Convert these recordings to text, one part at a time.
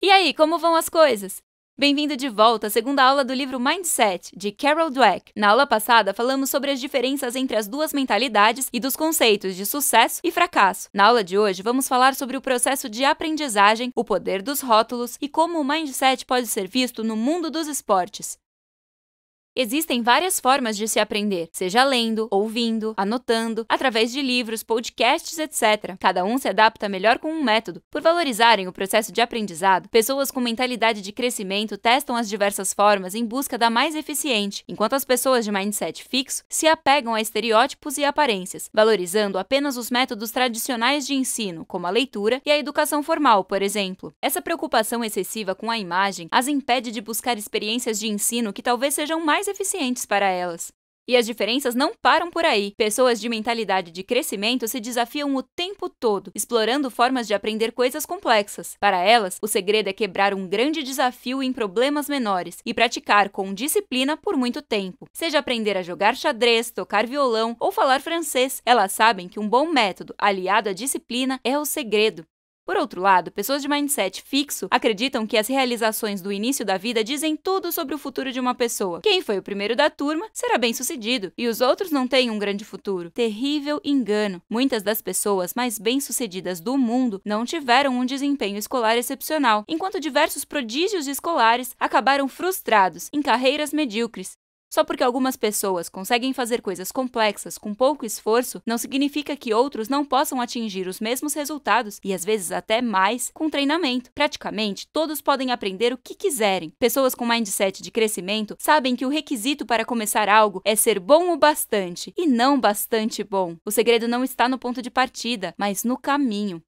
E aí, como vão as coisas? Bem-vindo de volta à segunda aula do livro Mindset, de Carol Dweck. Na aula passada, falamos sobre as diferenças entre as duas mentalidades e dos conceitos de sucesso e fracasso. Na aula de hoje, vamos falar sobre o processo de aprendizagem, o poder dos rótulos e como o mindset pode ser visto no mundo dos esportes. Existem várias formas de se aprender, seja lendo, ouvindo, anotando, através de livros, podcasts, etc. Cada um se adapta melhor com um método. Por valorizarem o processo de aprendizado, pessoas com mentalidade de crescimento testam as diversas formas em busca da mais eficiente, enquanto as pessoas de mindset fixo se apegam a estereótipos e aparências, valorizando apenas os métodos tradicionais de ensino, como a leitura e a educação formal, por exemplo. Essa preocupação excessiva com a imagem as impede de buscar experiências de ensino que talvez sejam mais eficientes para elas. E as diferenças não param por aí. Pessoas de mentalidade de crescimento se desafiam o tempo todo, explorando formas de aprender coisas complexas. Para elas, o segredo é quebrar um grande desafio em problemas menores e praticar com disciplina por muito tempo. Seja aprender a jogar xadrez, tocar violão ou falar francês, elas sabem que um bom método aliado à disciplina é o segredo. Por outro lado, pessoas de mindset fixo acreditam que as realizações do início da vida dizem tudo sobre o futuro de uma pessoa. Quem foi o primeiro da turma será bem sucedido e os outros não têm um grande futuro. Terrível engano. Muitas das pessoas mais bem-sucedidas do mundo não tiveram um desempenho escolar excepcional, enquanto diversos prodígios escolares acabaram frustrados em carreiras medíocres. Só porque algumas pessoas conseguem fazer coisas complexas com pouco esforço, não significa que outros não possam atingir os mesmos resultados e às vezes até mais com treinamento. Praticamente, todos podem aprender o que quiserem. Pessoas com mindset de crescimento sabem que o requisito para começar algo é ser bom o bastante e não bastante bom. O segredo não está no ponto de partida, mas no caminho.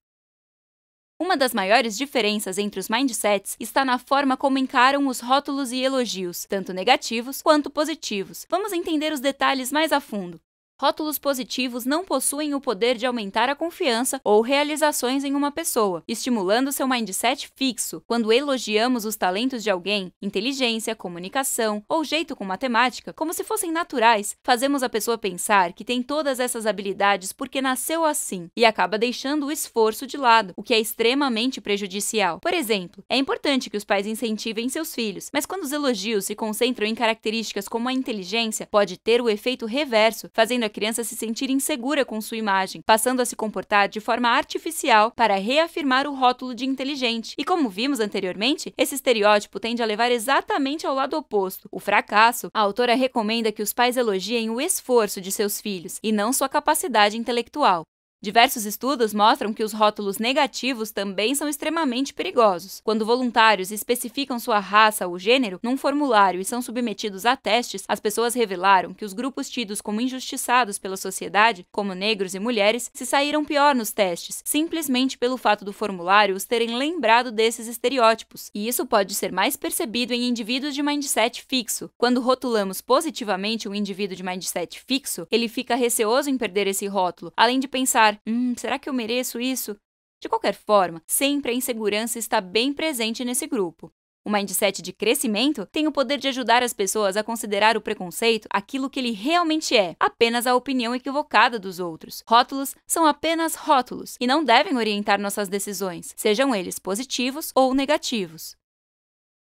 Uma das maiores diferenças entre os mindsets está na forma como encaram os rótulos e elogios, tanto negativos quanto positivos. Vamos entender os detalhes mais a fundo. Rótulos positivos não possuem o poder de aumentar a confiança ou realizações em uma pessoa, estimulando seu mindset fixo. Quando elogiamos os talentos de alguém, inteligência, comunicação ou jeito com matemática, como se fossem naturais, fazemos a pessoa pensar que tem todas essas habilidades porque nasceu assim e acaba deixando o esforço de lado, o que é extremamente prejudicial. Por exemplo, é importante que os pais incentivem seus filhos, mas quando os elogios se concentram em características como a inteligência, pode ter o efeito reverso, fazendo a criança se sentir insegura com sua imagem, passando a se comportar de forma artificial para reafirmar o rótulo de inteligente. E como vimos anteriormente, esse estereótipo tende a levar exatamente ao lado oposto, o fracasso. A autora recomenda que os pais elogiem o esforço de seus filhos e não sua capacidade intelectual. Diversos estudos mostram que os rótulos negativos também são extremamente perigosos. Quando voluntários especificam sua raça ou gênero num formulário e são submetidos a testes, as pessoas revelaram que os grupos tidos como injustiçados pela sociedade, como negros e mulheres, se saíram pior nos testes, simplesmente pelo fato do formulário os terem lembrado desses estereótipos. E isso pode ser mais percebido em indivíduos de mindset fixo. Quando rotulamos positivamente um indivíduo de mindset fixo, ele fica receoso em perder esse rótulo, além de pensar pensar: hum, será que eu mereço isso? De qualquer forma, sempre a insegurança está bem presente nesse grupo. O mindset de crescimento tem o poder de ajudar as pessoas a considerar o preconceito aquilo que ele realmente é, apenas a opinião equivocada dos outros. Rótulos são apenas rótulos e não devem orientar nossas decisões, sejam eles positivos ou negativos.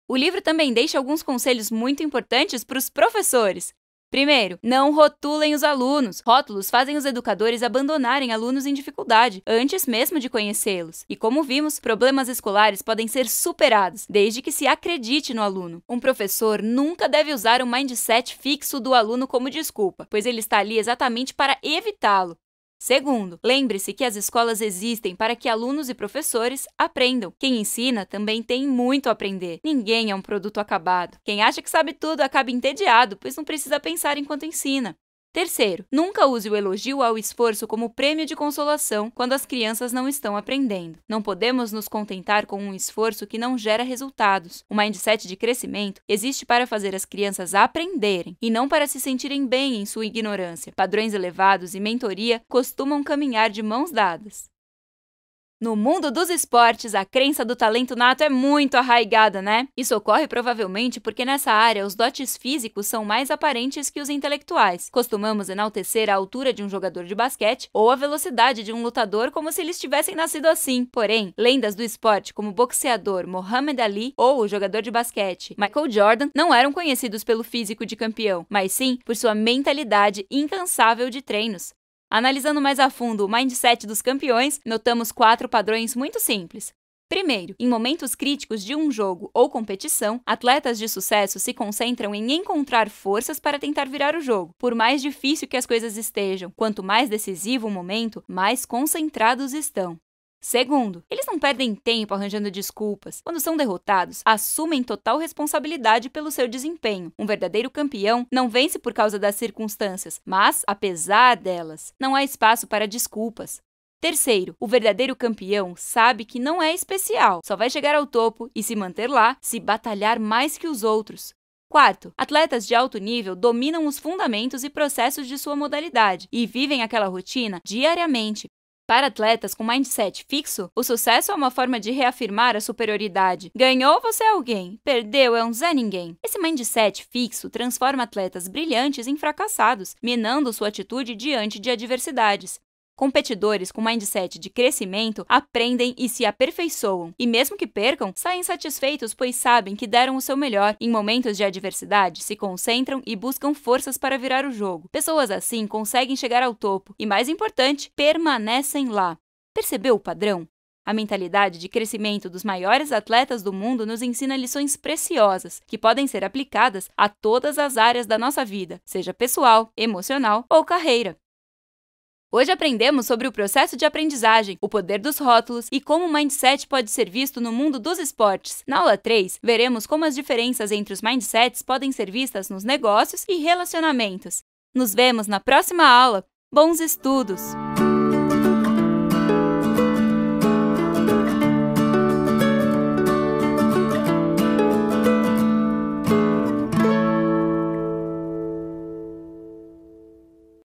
O livro também deixa alguns conselhos muito importantes para os professores. Primeiro, não rotulem os alunos. Rótulos fazem os educadores abandonarem alunos em dificuldade, antes mesmo de conhecê-los. E como vimos, problemas escolares podem ser superados, desde que se acredite no aluno. Um professor nunca deve usar o mindset fixo do aluno como desculpa, pois ele está ali exatamente para evitá-lo. Segundo, lembre-se que as escolas existem para que alunos e professores aprendam. Quem ensina também tem muito a aprender. Ninguém é um produto acabado. Quem acha que sabe tudo acaba entediado, pois não precisa pensar enquanto ensina. Terceiro, nunca use o elogio ao esforço como prêmio de consolação quando as crianças não estão aprendendo. Não podemos nos contentar com um esforço que não gera resultados. O mindset de crescimento existe para fazer as crianças aprenderem e não para se sentirem bem em sua ignorância. Padrões elevados e mentoria costumam caminhar de mãos dadas. No mundo dos esportes, a crença do talento nato é muito arraigada, né? Isso ocorre provavelmente porque nessa área os dotes físicos são mais aparentes que os intelectuais. Costumamos enaltecer a altura de um jogador de basquete ou a velocidade de um lutador como se eles tivessem nascido assim. Porém, lendas do esporte como o boxeador Muhammad Ali ou o jogador de basquete Michael Jordan não eram conhecidos pelo físico de campeão, mas sim por sua mentalidade incansável de treinos, Analisando mais a fundo o mindset dos campeões, notamos quatro padrões muito simples. Primeiro, em momentos críticos de um jogo ou competição, atletas de sucesso se concentram em encontrar forças para tentar virar o jogo. Por mais difícil que as coisas estejam, quanto mais decisivo o momento, mais concentrados estão. Segundo, eles não perdem tempo arranjando desculpas. Quando são derrotados, assumem total responsabilidade pelo seu desempenho. Um verdadeiro campeão não vence por causa das circunstâncias, mas apesar delas. Não há espaço para desculpas. Terceiro, o verdadeiro campeão sabe que não é especial, só vai chegar ao topo e se manter lá se batalhar mais que os outros. Quarto, atletas de alto nível dominam os fundamentos e processos de sua modalidade e vivem aquela rotina diariamente, para atletas com mindset fixo, o sucesso é uma forma de reafirmar a superioridade. Ganhou, você é alguém. Perdeu, é um zé ninguém. Esse mindset fixo transforma atletas brilhantes em fracassados, minando sua atitude diante de adversidades. Competidores com mindset de crescimento aprendem e se aperfeiçoam, e mesmo que percam, saem satisfeitos pois sabem que deram o seu melhor. Em momentos de adversidade, se concentram e buscam forças para virar o jogo. Pessoas assim conseguem chegar ao topo e, mais importante, permanecem lá. Percebeu o padrão? A mentalidade de crescimento dos maiores atletas do mundo nos ensina lições preciosas que podem ser aplicadas a todas as áreas da nossa vida, seja pessoal, emocional ou carreira. Hoje aprendemos sobre o processo de aprendizagem, o poder dos rótulos e como o mindset pode ser visto no mundo dos esportes. Na aula 3, veremos como as diferenças entre os mindsets podem ser vistas nos negócios e relacionamentos. Nos vemos na próxima aula. Bons estudos!